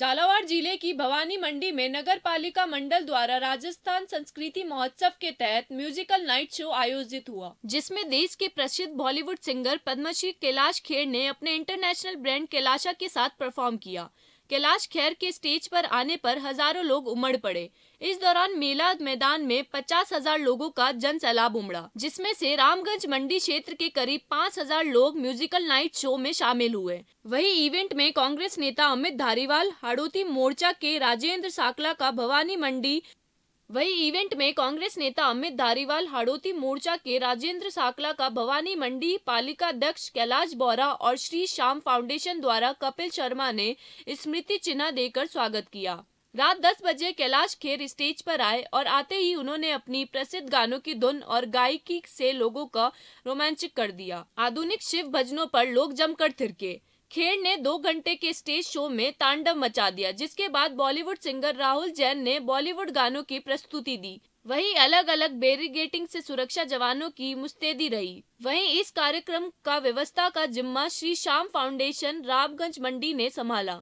झालावाड़ जिले की भवानी मंडी में नगर पालिका मंडल द्वारा राजस्थान संस्कृति महोत्सव के तहत म्यूजिकल नाइट शो आयोजित हुआ जिसमें देश के प्रसिद्ध बॉलीवुड सिंगर पद्मश्री कैलाश खेर ने अपने इंटरनेशनल ब्रांड कैलाशा के साथ परफॉर्म किया कैलाश खैर के स्टेज पर आने पर हजारों लोग उमड़ पड़े इस दौरान मेला मैदान में पचास हजार लोगो का जन सैलाब उमड़ा जिसमें से रामगंज मंडी क्षेत्र के करीब पाँच हजार लोग म्यूजिकल नाइट शो में शामिल हुए वही इवेंट में कांग्रेस नेता अमित धारीवाल हाड़ोती मोर्चा के राजेंद्र साकला का भवानी मंडी वही इवेंट में कांग्रेस नेता अमित धारीवाल हाड़ोती मोर्चा के राजेंद्र साकला का भवानी मंडी पालिका अध्यक्ष कैलाश बोरा और श्री श्याम फाउंडेशन द्वारा कपिल शर्मा ने स्मृति चिन्ह देकर स्वागत किया रात 10 बजे कैलाश खेर स्टेज पर आए और आते ही उन्होंने अपनी प्रसिद्ध गानों की धुन और गायकी से लोगों का रोमांचिक कर दिया आधुनिक शिव भजनों पर लोग जमकर थिरके खेर ने दो घंटे के स्टेज शो में तांडव मचा दिया जिसके बाद बॉलीवुड सिंगर राहुल जैन ने बॉलीवुड गानों की प्रस्तुति दी वहीं अलग अलग बैरिगेटिंग से सुरक्षा जवानों की मुस्तैदी रही वहीं इस कार्यक्रम का व्यवस्था का जिम्मा श्री श्याम फाउंडेशन रामगंज मंडी ने संभाला